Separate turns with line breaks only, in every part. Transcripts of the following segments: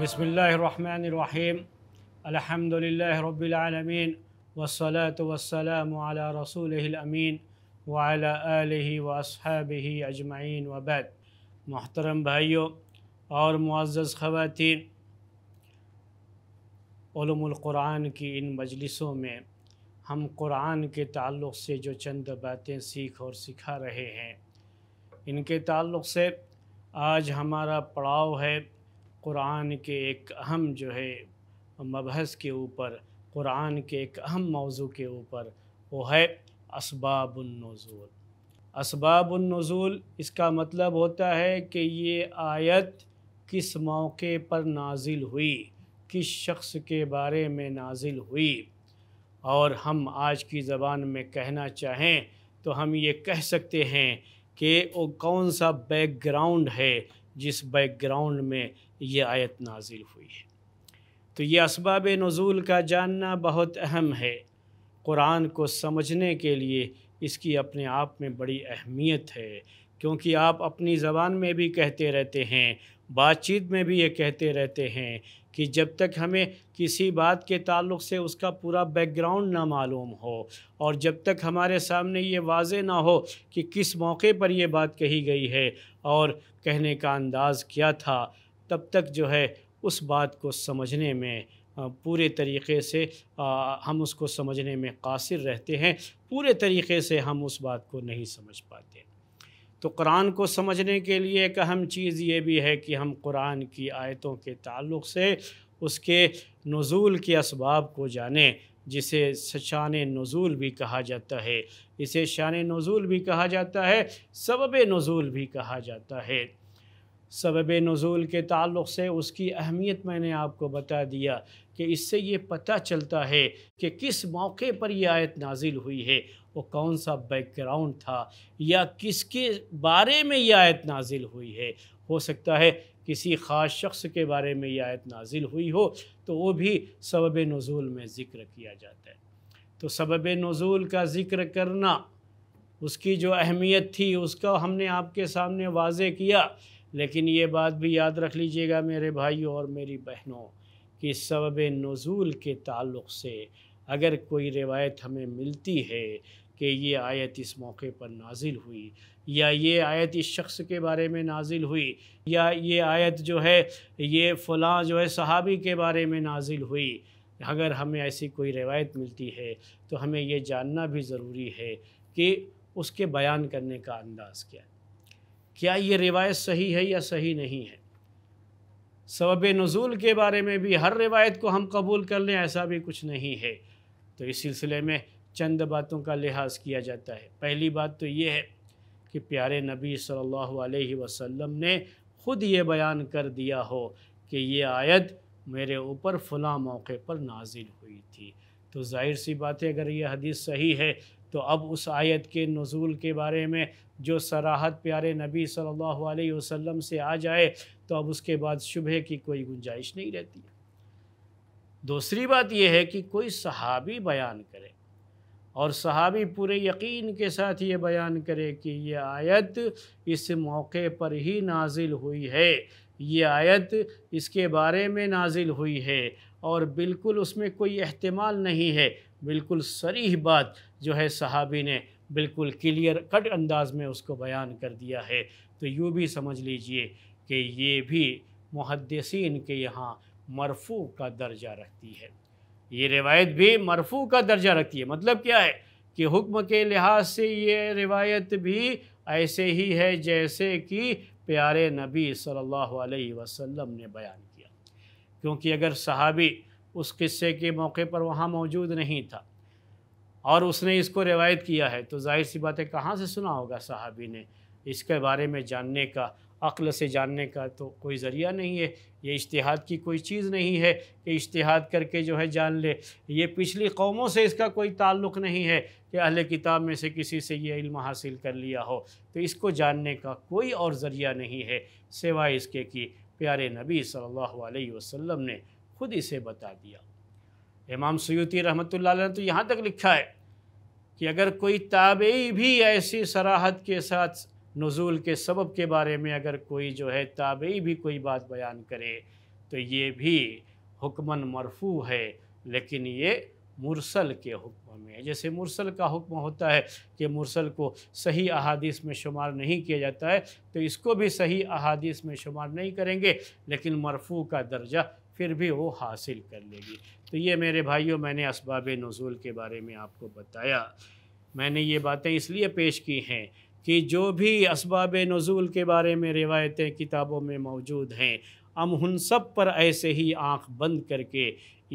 बसमीम अल्हम्दुलिल्लाह रब्बिल आलमीन वसलम वस्सलामु अला रसूलिहिल अमीन व अला आलिहि व अस्हाबिहि मोहतरम भाइयों और मुआज़ ख़वातीन की इन मजलिसों में हम कुरान के ताल्लुक़ से जो चंद बातें सीख और सिखा रहे हैं इनके ताल्लुक़ से आज हमारा पड़ाव है कुरान के एक अहम जो है मबहस के ऊपर कुरान के एक अहम मौजू के ऊपर वो है इसबाबुलनज़ूल इसबाबुलनज़ूल इसका मतलब होता है कि ये आयत किस मौके पर नाजिल हुई किस शख्स के बारे में नाजिल हुई और हम आज की ज़बान में कहना चाहें तो हम ये कह सकते हैं कि वो कौन सा बैकग्राउंड है जिस बैकग्राउंड में ये आयत नाजिल हुई है तो ये इसबाब नज़ुल का जानना बहुत अहम है क़ुरान को समझने के लिए इसकी अपने आप में बड़ी अहमियत है क्योंकि आप अपनी ज़बान में भी कहते रहते हैं बातचीत में भी ये कहते रहते हैं कि जब तक हमें किसी बात के ताल्लुक से उसका पूरा बैकग्राउंड ना मालूम हो और जब तक हमारे सामने ये वाज ना हो कि किस मौके पर ये बात कही गई है और कहने का अंदाज़ क्या था तब तक जो है उस बात को समझने में पूरे तरीके से हम उसको समझने में कासिर रहते हैं पूरे तरीके से हम उस बात को नहीं समझ पाते तो कुरान को समझने के लिए एक अहम चीज़ ये भी है कि हम कुरान की आयतों के ताल्लुक़ से उसके नज़ुल के इसबाब को जाने जिसे शान नज़ुल भी कहा जाता है इसे शान नज़ूल भी कहा जाता है सबब नज़ूल भी कहा जाता है सबब नज़ुल के ताल्लुक़ से उसकी अहमियत मैंने आपको बता दिया कि इससे ये पता चलता है कि किस मौके पर यह आयत नाजिल हुई है वो कौन सा बैकग्राउंड था या किसके बारे में यह आयत नाजिल हुई है हो सकता है किसी ख़ास शख्स के बारे में यह आयत नाजिल हुई हो तो वो भी सबब नज़ुल में ज़िक्र किया जाता है तो सबब नज़ुल का ज़िक्र करना उसकी जो अहमियत थी उसका हमने आपके सामने वाज किया लेकिन ये बात भी याद रख लीजिएगा मेरे भाइयों और मेरी बहनों कि सबब नज़ूल के ताल्लुक़ से अगर कोई रिवायत हमें मिलती है कि ये आयत इस मौके पर नाजिल हुई या ये आयत इस शख्स के बारे में नाजिल हुई या ये आयत जो है ये फ़लाँ जो है सहाबी के बारे में नाजिल हुई अगर हमें ऐसी कोई रिवायत मिलती है तो हमें ये जानना भी ज़रूरी है कि उसके बयान करने का अंदाज़ क्या है क्या ये रिवायत सही है या सही नहीं है सबब नज़ूल के बारे में भी हर रिवायत को हम कबूल कर लें ऐसा भी कुछ नहीं है तो इस सिलसिले में चंद बातों का लिहाज किया जाता है पहली बात तो ये है कि प्यारे नबी सल्लल्लाहु अलैहि वसल्लम ने ख़ुद ये बयान कर दिया हो कि ये आयत मेरे ऊपर फ़लाँ मौके पर नाजिल हुई थी तो जाहिर सी बात है अगर ये हदीस सही है तो अब उस आयत के नज़ुल के बारे में जो सराहत प्यारे नबी सल्लल्लाहु अलैहि वसल्लम से आ जाए तो अब उसके बाद शुबह की कोई गुंजाइश नहीं रहती दूसरी बात यह है कि कोई सहाबी बयान करे और सहाबी पूरे यकीन के साथ ये बयान करे कि यह आयत इस मौके पर ही नाजिल हुई है ये आयत इसके बारे में नाजिल हुई है और बिल्कुल उसमें कोई अहतमाल नहीं है बिल्कुल सरीह बात जो है सहाबी ने बिल्कुल क्लियर कट अंदाज में उसको बयान कर दिया है तो यूँ भी समझ लीजिए कि ये भी मुहदसिन के यहाँ मरफू का दर्जा रखती है ये रिवायत भी मरफू का दर्जा रखती है मतलब क्या है कि हुक्म के लिहाज से ये रिवायत भी ऐसे ही है जैसे कि प्यारे नबी सल्लल्लाहु अलैहि वसल्लम ने बयान किया क्योंकि अगर सहाबी उस किस्से के मौके पर वहाँ मौजूद नहीं था और उसने इसको रिवायत किया है तो जाहिर सी बातें कहाँ से सुना होगा साहबी ने इसके बारे में जानने का अक्ल से जानने का तो कोई ज़रिया नहीं है ये इश्तहाद की कोई चीज़ नहीं है कि इश्तिहाद करके जो है जान ले ये पिछली कौमों से इसका कोई ताल्लुक़ नहीं है कि अहल किताब में से किसी से ये इल्म हासिल कर लिया हो तो इसको जानने का कोई और ज़रिया नहीं है सिवाय इसके कि प्यारे नबी सल्लल्लाहु अलैहि वसल्लम ने खुद इसे बता दिया इमाम सयूती रहमत ने तो यहाँ तक लिखा है कि अगर कोई ताबई भी ऐसी सराहत के साथ नज़ुल के सबब के बारे में अगर कोई जो है ताबई भी कोई बात बयान करे तो ये भी हुक्मन मरफू है लेकिन ये मुरसल के हुक्म में है जैसे मुरसल का हुक्म होता है कि मुरसल को सही अहादीस में शुमार नहीं किया जाता है तो इसको भी सही अहादीस में शुमार नहीं करेंगे लेकिन मरफू का दर्जा फिर भी वो हासिल कर लेगी तो ये मेरे भाइयों मैंने इसबाब नज़ुल के बारे में आपको बताया मैंने ये बातें इसलिए पेश की हैं कि जो भी इसबाब नज़ुल के बारे में रिवायतें किताबों में मौजूद हैं हम उन सब पर ऐसे ही आंख बंद करके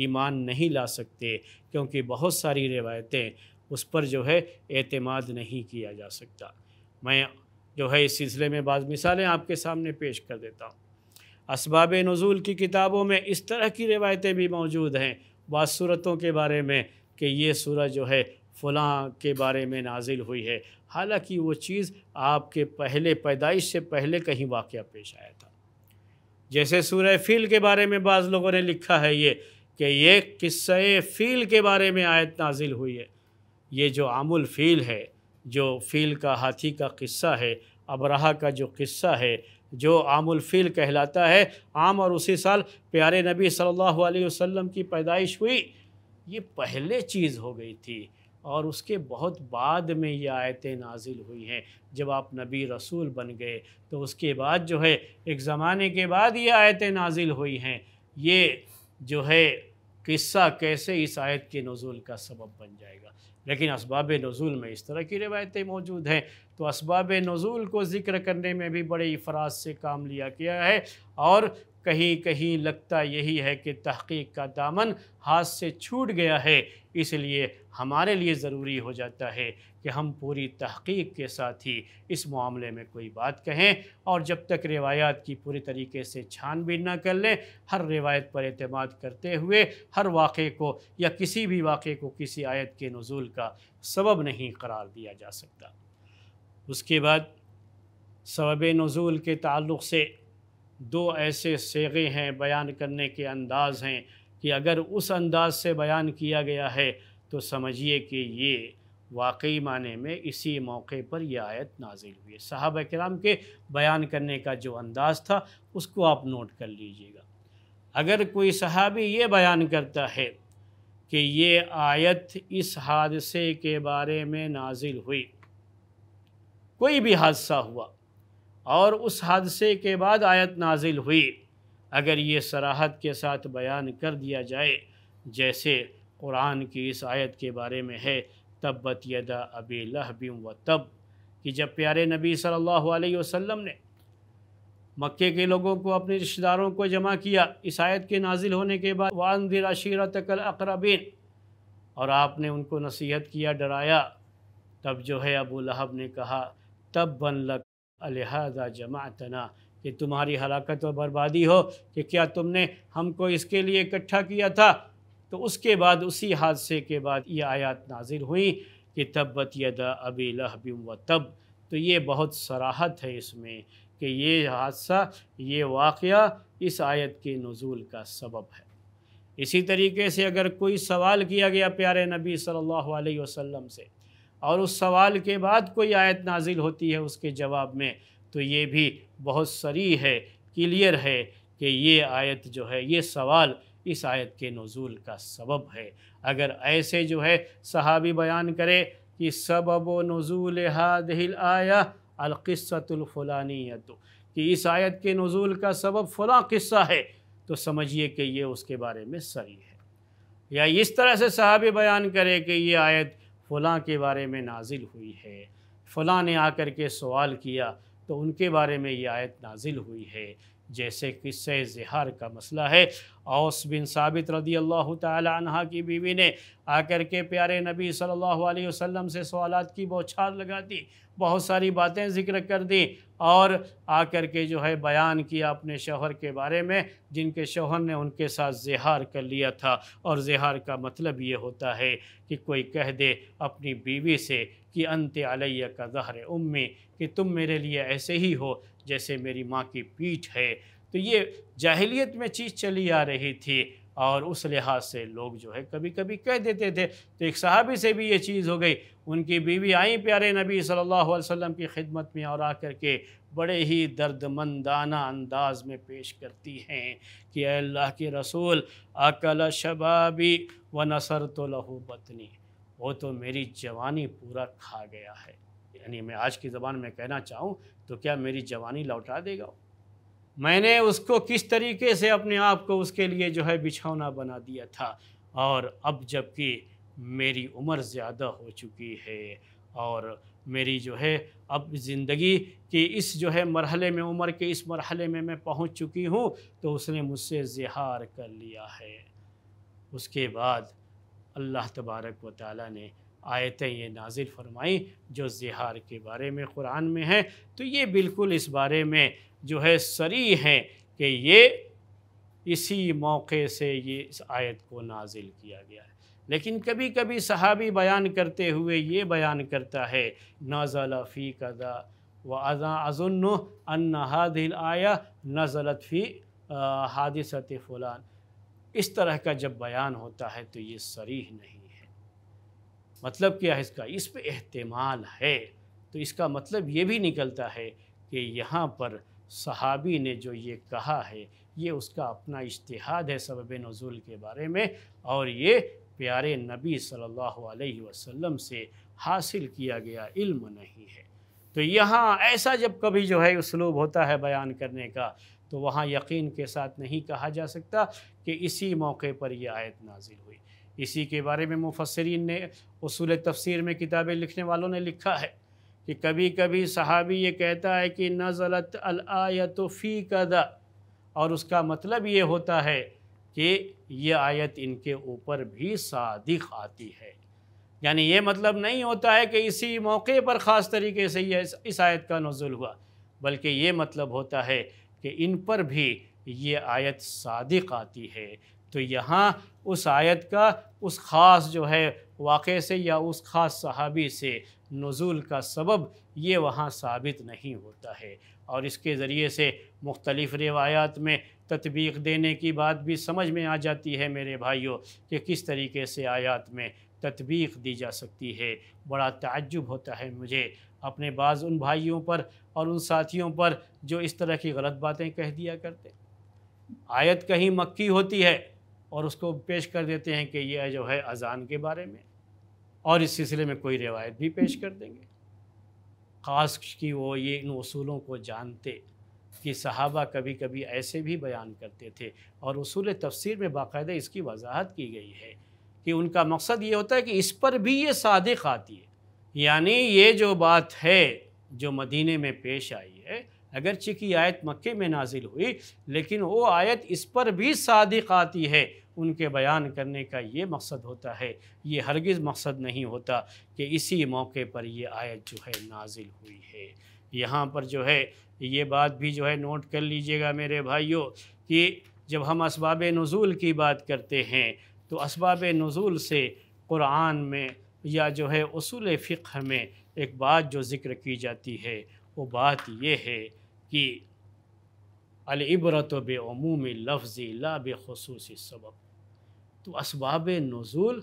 ईमान नहीं ला सकते क्योंकि बहुत सारी रिवायतें उस पर जो है एतमाद नहीं किया जा सकता मैं जो है इस सिलसिले में बाद मिसालें आपके सामने पेश कर देता हूँ इसबाब नज़ुल की किताबों में इस तरह की रिवायतें भी मौजूद हैं बाद सूरतों के बारे में कि ये सूरत जो है फ़लाँ के बारे में नाजिल हुई है हालांकि वो चीज़ आपके पहले पैदाइश से पहले कहीं वाक़ पेश आया था जैसे सूर फ़ील के बारे में बाज़ लोगों ने लिखा है ये कि ये किस्से फ़ील के बारे में आयत नाजिल हुई है ये जो आमुल फ़ील है जो फ़ील का हाथी का किस्सा है अबराह का जो किस्सा है जो आमुलफ़िल कहलाता है आम और उसी साल प्यारे नबी सल्लल्लाहु अलैहि वसल्लम की पैदाइश हुई ये पहले चीज़ हो गई थी और उसके बहुत बाद में ये आयतें नाजिल हुई हैं जब आप नबी रसूल बन गए तो उसके बाद जो है एक ज़माने के बाद ये आयतें नाजिल हुई हैं ये जो है किस्सा कैसे इस आयत के नज़ुल का सबब बन जाएगा लेकिन इसबाब नज़ुल में इस तरह की रिवायतें मौजूद हैं तो इसबाब नज़ुल को ज़िक्र करने में भी बड़े अफराज़ से काम लिया गया है और कहीं कहीं लगता यही है कि तहकीक का दामन हाथ से छूट गया है इसलिए हमारे लिए ज़रूरी हो जाता है कि हम पूरी तहकीक के साथ ही इस मामले में कोई बात कहें और जब तक रिवायात की पूरी तरीके से छानबीन ना कर लें हर रिवायत पर अतमाद करते हुए हर वाक़े को या किसी भी वाक़े को किसी आयत के नज़ुल का सबब नहीं करार दिया जा सकता उसके बाद सबब नज़ुल के ताल्लुक़ से दो ऐसे सेगे हैं बयान करने के अंदाज़ हैं कि अगर उस अंदाज से बयान किया गया है तो समझिए कि ये वाकई माने में इसी मौके पर यह आयत नाजिल हुई साहब कराम के बयान करने का जो अंदाज़ था उसको आप नोट कर लीजिएगा अगर कोई सहाबी ये बयान करता है कि ये आयत इस हादसे के बारे में नाजिल हुई कोई भी हादसा हुआ और उस हादसे के बाद आयत नाजिल हुई अगर ये सराहत के साथ बयान कर दिया जाए जैसे कुरान की इस आयत के बारे में है तब्बत यदा अबी लहबिम व तब कि जब प्यारे नबी सल्लल्लाहु अलैहि वसल्लम ने मक्के के लोगों को अपने रिश्तेदारों को जमा किया इस आयत के नाजिल होने के बाद वान दिल तकल अकरबिन और आपने उनको नसीहत किया डराया तब जो है अबू लहब ने कहा तब बन लक अलहदा जमा तना कि तुम्हारी हलाकत और बर्बादी हो कि क्या तुमने हमको इसके लिए इकट्ठा किया था तो उसके बाद उसी हादसे के बाद ये आयत नाजिल हुई कि तब्बत यदा अबी लहबिम व तब तो ये बहुत सराहत है इसमें कि ये हादसा ये वाक़ इस आयत के नज़ुल का सबब है इसी तरीके से अगर कोई सवाल किया गया प्यारे नबी सल्लल्लाहु अलैहि वसल्लम से और उस सवाल के बाद कोई आयत नाजिल होती है उसके जवाब में तो ये भी बहुत सरी है क्लियर है कि ये आयत जो है ये सवाल इस आयत के नज़ुल का सबब है अगर ऐसे जो है सहाबी बयान करे कि सबब हाद हिल आया अलक़स्सतुलफ़लानियत कि इस आयत के नज़ुल का सबब फ़लाँ किस्सा है तो समझिए कि ये उसके बारे में सही है या इस तरह से सहाबी बयान करे कि ये आयत फ़लाँ के बारे में नाजिल हुई है फ़लाँ ने आकर के सवाल किया तो उनके बारे में ये आयत नाजिल हुई है जैसे किस्से जहार का मसला है औस बिन साबित रदी अल्लाह तहा की बीवी ने आकर के प्यारे नबी सल्लल्लाहु अलैहि वसल्लम से सवालत की बौछार लगा दी बहुत सारी बातें ज़िक्र कर दी और आकर के जो है बयान किया अपने शोहर के बारे में जिनके शोहर ने उनके साथ जहार कर लिया था और जहार का मतलब ये होता है कि कोई कह दे अपनी बीवी से कि अंत अलैया का जहर उम्मी कि तुम मेरे लिए ऐसे ही हो जैसे मेरी माँ की पीठ है तो ये जाहिलियत में चीज़ चली आ रही थी और उस लिहाज से लोग जो है कभी कभी कह देते थे तो एक सहाबी से भी ये चीज़ हो गई उनकी बीवी आई प्यारे नबी सल्लल्लाहु अलैहि वसल्लम की खिदमत में और आकर के बड़े ही दर्दमंदाना अंदाज में पेश करती हैं कि अल्लाह के रसूल अकल शबाबी व नसर तो लहू बतनी वो तो मेरी जवानी पूरा खा गया है यानी मैं आज की ज़बान में कहना चाहूँ तो क्या मेरी जवानी लौटा देगा मैंने उसको किस तरीके से अपने आप को उसके लिए जो है बिछौना बना दिया था और अब जबकि मेरी उम्र ज़्यादा हो चुकी है और मेरी जो है अब ज़िंदगी के इस जो है मरहले में उम्र के इस मरहले में मैं पहुंच चुकी हूं तो उसने मुझसे जहार कर लिया है उसके बाद अल्लाह तबारक व ताली ने आयतें ये नाजिल फरमाई जो जहार के बारे में क़ुरान में हैं तो ये बिल्कुल इस बारे में जो है सरी हैं कि ये इसी मौके से ये इस आयत को नाजिल किया गया है लेकिन कभी कभी सहाबी बयान करते हुए ये बयान करता है नाजला कदा व अज़ा अजुन अन हादिल आया नजलत फ़ी हादिसत फ़लान इस तरह का जब बयान होता है तो ये सरीह नहीं है मतलब क्या है इसका इस पर अहतमाल है तो इसका मतलब ये भी निकलता है कि यहाँ पर सहाबी ने जो ये कहा है ये उसका अपना इश्तहाद है सबब नज़ुल के बारे में और ये प्यारे नबी सल्लल्लाहु अलैहि वसल्लम से हासिल किया गया इल्म नहीं है तो यहाँ ऐसा जब कभी जो है उसलूब होता है बयान करने का तो वहाँ यकीन के साथ नहीं कहा जा सकता कि इसी मौके पर यह आयत नाजिल हुई इसी के बारे में मुफसरीन ने उसूल तफसीर में किताबें लिखने वालों ने लिखा है कि कभी कभी सहाबी ये कहता है कि नज़लत अलआत फ़ी कदा और उसका मतलब ये होता है कि ये आयत इनके ऊपर भी सादिक आती है यानी ये मतलब नहीं होता है कि इसी मौके पर ख़ास तरीके से यह इस आयत का नजुल हुआ बल्कि ये मतलब होता है कि इन पर भी ये आयत सादिक आती है तो यहाँ उस आयत का उस ख़ास जो है वाक़े से या उस ख़ास सहाबी से नज़ुल का सबब ये वहाँ साबित नहीं होता है और इसके ज़रिए से मुख्तलिफ़ रिवायात में तदबीक देने की बात भी समझ में आ जाती है मेरे भाइयों कि किस तरीके से आयात में तदबीक दी जा सकती है बड़ा ताज्जुब होता है मुझे अपने बाज़ उन भाइयों पर और उन साथियों पर जो इस तरह की गलत बातें कह दिया करते आयत कहीं मक्की होती है और उसको पेश कर देते हैं कि यह जो है अजान के बारे में और इस सिलसिले में कोई रिवायत भी पेश कर देंगे ख़ास कि वो ये इन असूलों को जानते कि सहाबा कभी कभी ऐसे भी बयान करते थे और असूल तफसीर में बाकायदा इसकी वजाहत की गई है कि उनका मकसद ये होता है कि इस पर भी ये सादे आती है यानी ये जो बात है जो मदीने में पेश आई है अगरचे की आयत मक्के में नाजिल हुई लेकिन वो आयत इस पर भी सादिक आती है उनके बयान करने का ये मकसद होता है ये हरगिज़ मकसद नहीं होता कि इसी मौके पर ये आयत जो है नाजिल हुई है यहाँ पर जो है ये बात भी जो है नोट कर लीजिएगा मेरे भाइयों कि जब हम इसबाब नज़ुल की बात करते हैं तो इसबाब नज़ुल से क़ुरान में या जो है असूल फ़िक्र में एक बात जो ज़िक्र की जाती है वो बात यह है कि अलबरत बेमूम लफ्ज़ ला बसूस सबब तो इसबाब नज़ुल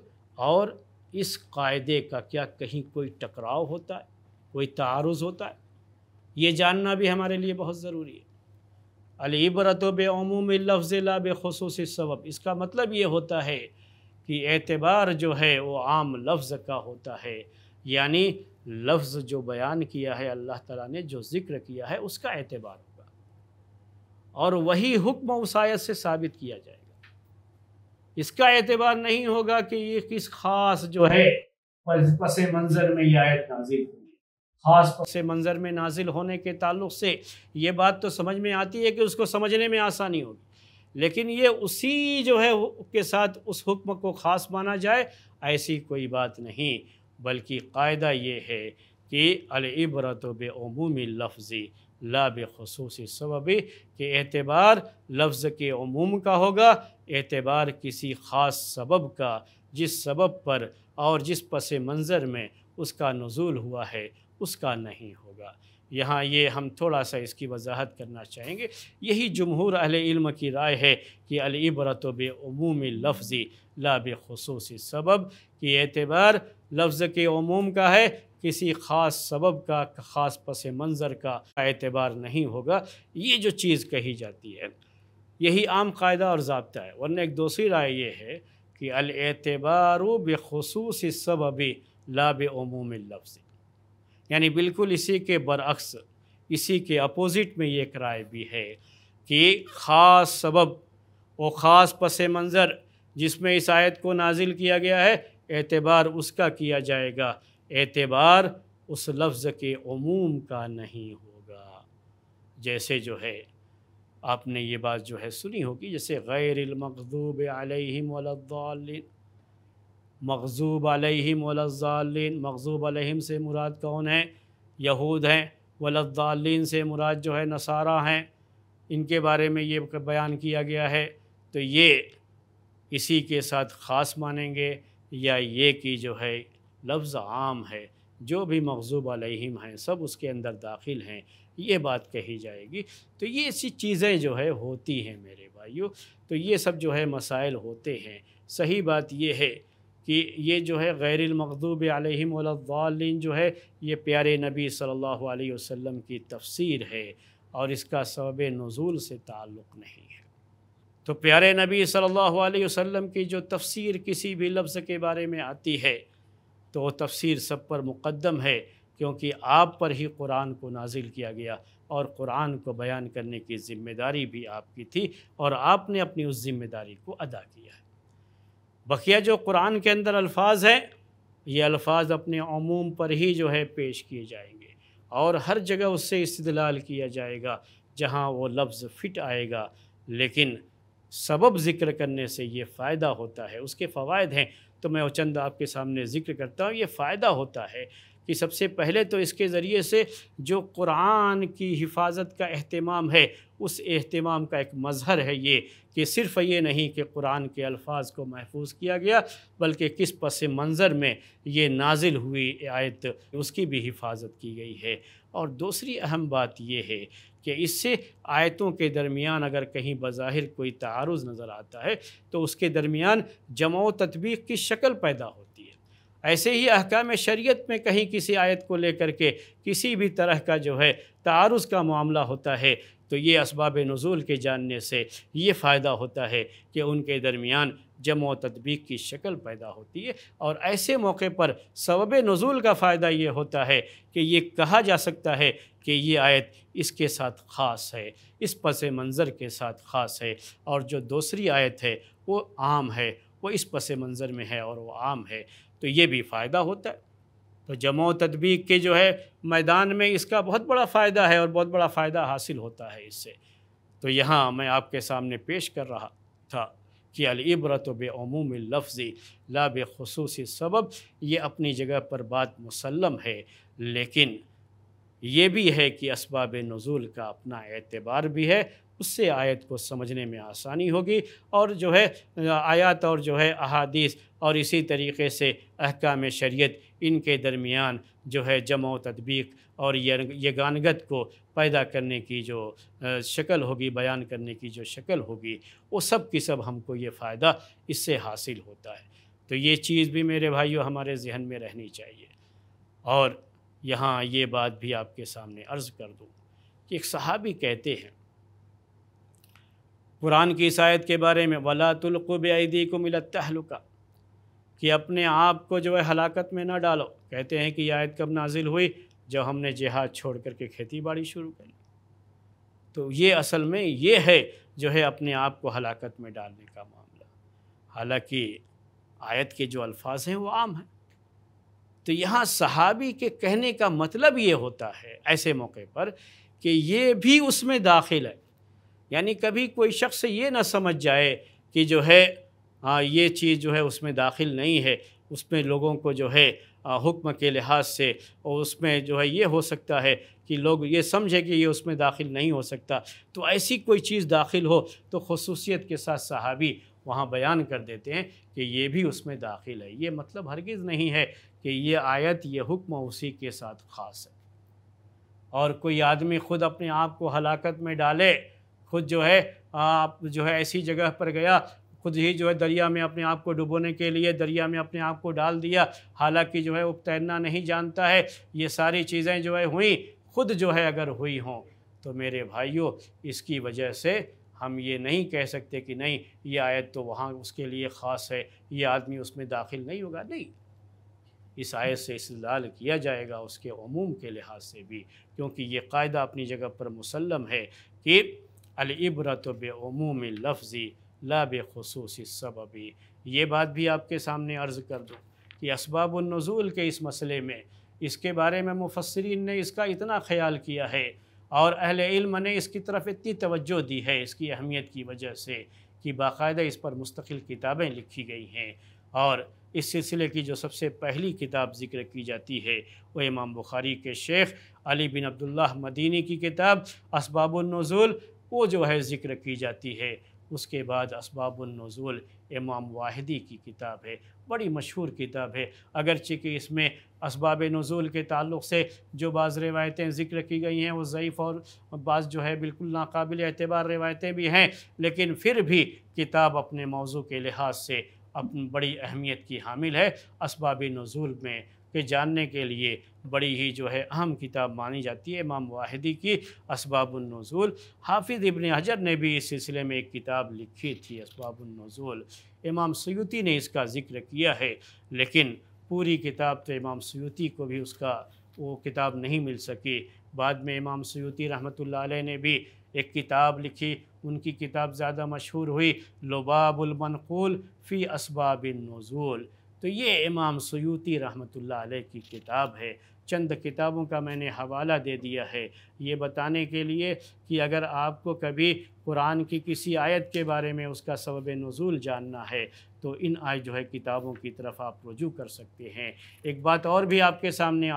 और इस कायदे का क्या कहीं कोई टकराव होता है कोई तारज़ होता है ये जानना भी हमारे लिए बहुत ज़रूरी है अलबरत बेमूम लफ्ज़ ला बखसूस सबब इसका मतलब ये होता है कि एतबार जो है वो आम लफ्ज़ का होता है यानी लफ्ज़ जो बयान किया है अल्लाह ताला ने जो ज़िक्र किया है उसका एतबार होगा और वही हुक्म उस आयत से साबित किया जाएगा इसका एतबार नहीं होगा कि ये किस खास जो है पस मंज़र में ये आयत नाजिल हुई खास पस मंज़र में नाजिल होने के ताल्लुक से ये बात तो समझ में आती है कि उसको समझने में आसानी होगी लेकिन ये उसी जो है के साथ उस हुक्म को ख़ास माना जाए ऐसी कोई बात नहीं बल्कि कायदा ये है कि अलबरत बमूमी लफ्ज़ी ला बसूस सबब के एतबार लफ्ज़ के अमूम का होगा एतबार किसी ख़ास सबब का जिस सबब पर और जिस पस मंज़र में उसका नज़ुल हुआ है उसका नहीं होगा यहाँ ये हम थोड़ा सा इसकी वजाहत करना चाहेंगे यही जमहूर अहल इल्म की राय है कि अलबरत बमूमी लफ्ज़ी ला बसूस सबब के एतबार लफ्ज़ के अमूम का है किसी ख़ास सबब का ख़ास पस मंज़र का एतबार नहीं होगा ये जो चीज़ कही जाती है यही आम कायदा और ज़बता है वरना एक दूसरी राय ये है कि अलतबार बेखसूस सबब लाब अमूम लफ्ज़ यानी बिल्कुल इसी के बरक्स इसी के अपोज़िट में ये एक राय भी है कि ख़ास सबब व ख़ास पस मंज़र जिसमें इस आयत को नाजिल किया गया है एतबार उसका किया जाएगा एतबार उस लफ्ज़ के अमूम का नहीं होगा जैसे जो है आपने ये बात जो है सुनी होगी जैसे गैरमखूब अलहमद्दालिन मखजूब अलहमद्दालिन मखजूब आलिम से मुराद कौन है यहूद हैं वलद्दालिन से मुराद जो है नसारा हैं इनके बारे में ये बयान किया गया है तो ये इसी के साथ ख़ास मानेंगे या ये की जो है लफ्ज़ आम है जो भी मकजूब अलहम हैं सब उसके अंदर दाखिल हैं ये बात कही जाएगी तो ये ऐसी चीज़ें जो है होती हैं मेरे भाइयों तो ये सब जो है मसाइल होते हैं सही बात ये है कि ये जो है गैरमकदूब आलिमिन जो है ये प्यारे नबी सल्लल्लाहु अलैहि वसल्लम की तफसीर है और इसका सब नज़ूल से ताल्लुक़ नहीं है तो प्यारे नबी सल्लल्लाहु अलैहि वसल्लम की जो तफसीर किसी भी लफ्ज़ के बारे में आती है तो वो तफसीर सब पर मुक़दम है क्योंकि आप पर ही कुरान को नाजिल किया गया और कुरान को बयान करने की ज़िम्मेदारी भी आपकी थी और आपने अपनी उस ज़िम्मेदारी को अदा किया है बकिया जो कुरान के अंदर अल्फाज हैं ये अल्फाज अपने अमूम पर ही जो है पेश किए जाएंगे और हर जगह उससे इस्तलाल किया जाएगा जहाँ वो लफ्ज़ फिट आएगा लेकिन सबब ज़िक्र करने से ये फ़ायदा होता है उसके फ़वाद हैं तो मैं वो चंद आपके सामने ज़िक्र करता हूँ ये फ़ायदा होता है कि सबसे पहले तो इसके ज़रिए से जो कुरान की हिफाजत का अहतमाम है उस अहतमाम का एक मज़हर है ये कि सिर्फ़ ये नहीं कि कुरान के अल्फाज को महफूज किया गया बल्कि किस पस मंज़र में ये नाजिल हुई आयत उसकी भी हिफाजत की गई है और दूसरी अहम बात यह है कि इससे आयतों के दरमियान अगर कहीं बज़ाहिर कोई तारज़ नज़र आता है तो उसके दरमियान जमा तदबीक की शक्ल पैदा होती है ऐसे ही अहकाम शरीयत में कहीं किसी आयत को लेकर के किसी भी तरह का जो है तारज़ का मामला होता है तो ये इसबाब नज़ुल के जानने से ये फ़ायदा होता है कि उनके दरमियान जमो तदबीक की शक्ल पैदा होती है और ऐसे मौके पर सबब नज़ुल का फ़ायदा ये होता है कि ये कहा जा सकता है कि ये आयत इसके साथ ख़ास है इस पस मंज़र के साथ ख़ास है और जो दूसरी आयत है वो आम है वो इस पस मंज़र में है और वो आम है तो ये भी फ़ायदा होता है तो जमो तदबीक के जो है मैदान में इसका बहुत बड़ा फ़ायदा है और बहुत बड़ा फ़ायदा हासिल होता है इससे तो यहाँ मैं आपके सामने पेश कर रहा था कि अलबरत बमूम लफ्ज़ ला बखसूस सबब ये अपनी जगह पर बात मुसलम है लेकिन ये भी है कि इसबाब नज़ुल का अपना एतबार भी है उससे आयत को समझने में आसानी होगी और जो है आयात और जो है अहादीस और इसी तरीके से अहकाम शरीयत इनके दरमियान जो है जमो तदबीक और यगानगत को पैदा करने की जो शक्ल होगी बयान करने की जो शक्ल होगी वो सब की सब हमको ये फ़ायदा इससे हासिल होता है तो ये चीज़ भी मेरे भाइयों हमारे जहन में रहनी चाहिए और यहाँ ये बात भी आपके सामने अर्ज़ कर दूँ कि एक सहाबी कहते हैं कुरान की इस आयत के बारे में वला तुल्क़ुब आईदी को मिला तहलुका कि अपने आप को जो है हलाकत में ना डालो कहते हैं कि आयत कब नाजिल हुई जब हमने जिहाद छोड़ करके खेती बाड़ी शुरू कर ली तो ये असल में ये है जो है अपने आप को हलाकत में डालने का मामला हालांकि आयत के जो अल्फाज हैं वो आम हैं तो यहाँ सहाबी के कहने का मतलब ये होता है ऐसे मौके पर कि ये भी उसमें दाखिल है यानी कभी कोई शख्स ये ना समझ जाए कि जो है हाँ ये चीज़ जो है उसमें दाखिल नहीं है उसमें लोगों को जो है हुक्म के लिहाज से और उसमें जो है ये हो सकता है कि लोग ये समझे कि ये उसमें दाखिल नहीं हो सकता तो ऐसी कोई चीज़ दाखिल हो तो खसूसियत के साथ सहाबी वहाँ बयान कर देते हैं कि ये भी उसमें दाखिल है ये मतलब हरगिज़ नहीं है कि ये आयत ये हुक्म उसी के साथ ख़ास है और कोई आदमी ख़ुद अपने आप को हलाकत में डाले खुद जो है आप जो है ऐसी जगह पर गया खुद ही जो है दरिया में अपने आप को डुबोने के लिए दरिया में अपने आप को डाल दिया हालांकि जो है वो तैरना नहीं जानता है ये सारी चीज़ें जो है हुई खुद जो है अगर हुई हों तो मेरे भाइयों इसकी वजह से हम ये नहीं कह सकते कि नहीं ये आयत तो वहाँ उसके लिए ख़ास है ये आदमी उसमें दाखिल नहीं होगा नहीं इस आयत से इसलाल किया जाएगा उसके अमूम के लिहाज से भी क्योंकि ये कायदा अपनी जगह पर मुसलम है कि अलब्रत बमूम लफ्ज़ी ला बखसूस सबबी ये बात भी आपके सामने अर्ज़ कर दूँ कि इसबाबनज़ूल के इस मसले में इसके बारे में मुफसरीन ने इसका इतना ख्याल किया है और अहल इल्म ने इसकी तरफ इतनी तवज्जो दी है इसकी अहमियत की वजह से कि बाकायदा इस पर मुस्तकिल किताबें लिखी गई हैं और इस सिलसिले की जो सबसे पहली किताब जिक्र की जाती है वो इमाम बुखारी के शेख अली बिन अब्दुल्ला मदीनी की किताब इसबाबनज़ूल वो जो है ज़िक्र की जाती है उसके बाद इसबाबुलनज़ुल इमाम वाहिदी की किताब है बड़ी मशहूर किताब है अगरचि कि इसमें इसबाब नज़ुल के ताल्लुक़ से जो बाज़ रवायतें ज़िक्र की गई हैं वो ज़यीफ़ और बाज़ जो है बिल्कुल नाकबिल एतबार रवायतें भी हैं लेकिन फिर भी किताब अपने मौजू के लिहाज से अपनी बड़ी अहमियत की हामिल है इसबाब नज़ुल में के जानने के लिए बड़ी ही जो है अहम किताब मानी जाती है इमाम वाहिदी की इसबाबुलनज़ूल हाफिज़ इबन हजर ने भी इस सिलसिले में एक किताब लिखी थी इसबाबुलनज़ूल इमाम सयूती ने इसका ज़िक्र किया है लेकिन पूरी किताब तो इमाम सयूती को भी उसका वो किताब नहीं मिल सकी बाद में इमाम सयूती रहमत ने भी एक किताब लिखी उनकी किताब ज़्यादा मशहूर हुई लबाबुलमनकूल फ़ी इसबाबिन नज़ूल तो ये इमाम सयूती रहमत की किताब है चंद किताबों का मैंने हवाला दे दिया है ये बताने के लिए कि अगर आपको कभी कुरान की किसी आयत के बारे में उसका सबब नज़ुल जानना है तो इन आय जो है किताबों की तरफ आप रजू कर सकते हैं एक बात और भी आपके सामने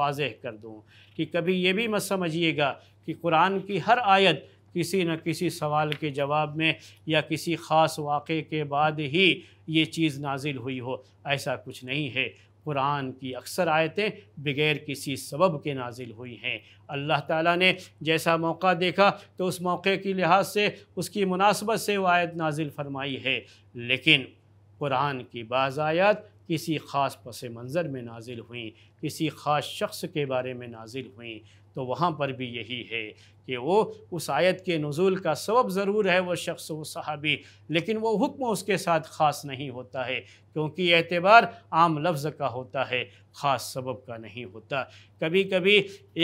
वाज़ कर दूँ कि कभी ये भी मत समझिएगा कि कुरान की हर आयत किसी न किसी सवाल के जवाब में या किसी ख़ास वाक़े के बाद ही ये चीज़ नाजिल हुई हो ऐसा कुछ नहीं है कुरान की अक्सर आयतें बग़ैर किसी सबब के नाजिल हुई हैं अल्लाह ताला ने जैसा मौका देखा तो उस मौके के लिहाज से उसकी मुनासबत से वो आयत नाजिल फरमाई है लेकिन कुरान की बाज़ आयत किसी ख़ास पस मंज़र में नाजिल हुई किसी ख़ास शख्स के बारे में नाजिल हुई तो वहाँ पर भी यही है कि वो उस आयत के नज़ुल का सबब ज़रूर है वो शख्स वो सहाबी लेकिन वो हुक्म उसके साथ ख़ास नहीं होता है क्योंकि एतबार आम लफ्ज़ का होता है ख़ास सबब का नहीं होता कभी कभी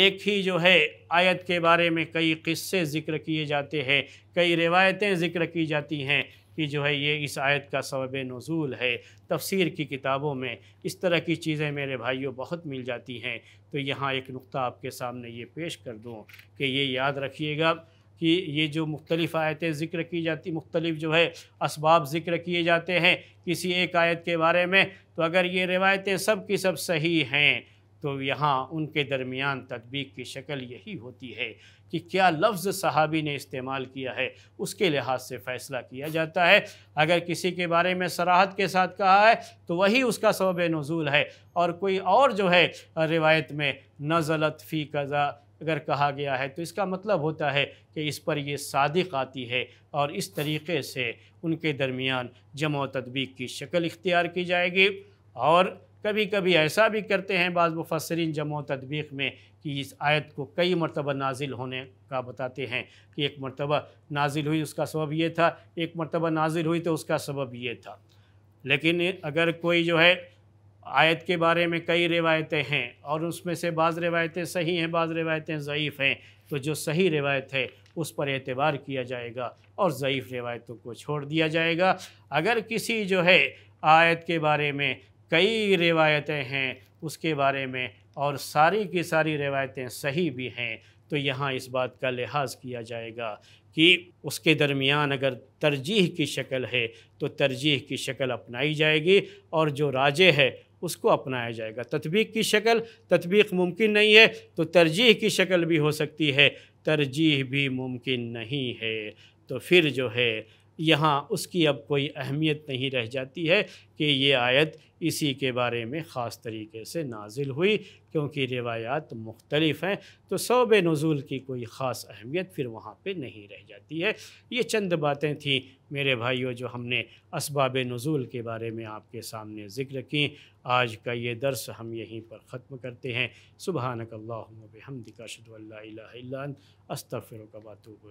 एक ही जो है आयत के बारे में कई किस्से ज़िक्र किए जाते हैं कई रिवायतें ज़िक्र की जाती हैं कि जो है ये इस आयत का सबब नज़ूल है तफसीर की किताबों में इस तरह की चीज़ें मेरे भाइयों बहुत मिल जाती हैं तो यहाँ एक नुक़ा आपके सामने ये पेश कर दूँ कि ये याद रखिएगा कि ये जो मुख्तलिफ़ आयतें ज़िक्र की जाती मुख्तलिफ़ जो है इसबाब ज़िक्र किए जाते हैं किसी एक आयत के बारे में तो अगर ये रिवायतें सब की सब सही हैं तो यहाँ उनके दरमियान तदबीक की शक्ल यही होती है कि क्या लफ्ज़ सहाबी ने इस्तेमाल किया है उसके लिहाज से फ़ैसला किया जाता है अगर किसी के बारे में सराहत के साथ कहा है तो वही उसका सबब नज़ूल है और कोई और जो है रिवायत में नज़लत फ़ी कज़ा अगर कहा गया है तो इसका मतलब होता है कि इस पर ये सादिक आती है और इस तरीके से उनके दरमियान जमो तदबीक की शक्ल इख्तियार की जाएगी और कभी कभी ऐसा भी करते हैं बाज़ मुफसरिन जमो तदबीक में कि इस आयत को कई मरतबा नाजिल होने का बताते हैं कि एक मरतबा नाजिल हुई उसका सबब ये था एक मरतबा नाजिल हुई तो उसका सबब ये था लेकिन अगर कोई जो है आयत के बारे में कई रिवायतें हैं और उसमें से बाज़ रिवायतें सही हैं बाज़ रिवायतें ज़यीफ़ हैं तो जो सही रिवायत है उस पर एतबार किया जाएगा और ज़यीफ़ रिवायतों को छोड़ दिया जाएगा अगर किसी जो है आयत के बारे में कई रिवायतें हैं उसके बारे में और सारी की सारी रिवायतें सही भी हैं तो यहाँ इस बात का लिहाज किया जाएगा कि उसके दरमियान अगर तरजीह की शक्ल है तो तरजीह की शक्ल अपनाई जाएगी और जो राजे है उसको अपनाया जाएगा तदबीक की शक्ल तदबीक मुमकिन नहीं है तो तरजीह की शक्ल भी हो सकती है तरजीह भी मुमकिन नहीं है तो फिर जो है यहाँ उसकी अब कोई अहमियत नहीं रह जाती है कि ये आयत इसी के बारे में ख़ास तरीके से नाजिल हुई क्योंकि रिवायात मुख्तलिफ हैं तो सौब नज़ुल की कोई ख़ास अहमियत फिर वहाँ पे नहीं रह जाती है ये चंद बातें थीं मेरे भाइयों जो हमने इसबाब नज़ुल के बारे में आपके सामने ज़िक्र की आज का ये दर्स हम यहीं पर ख़त्म करते हैं सुबह हमदिका शदल्ला अस्तफ़िर कबातूब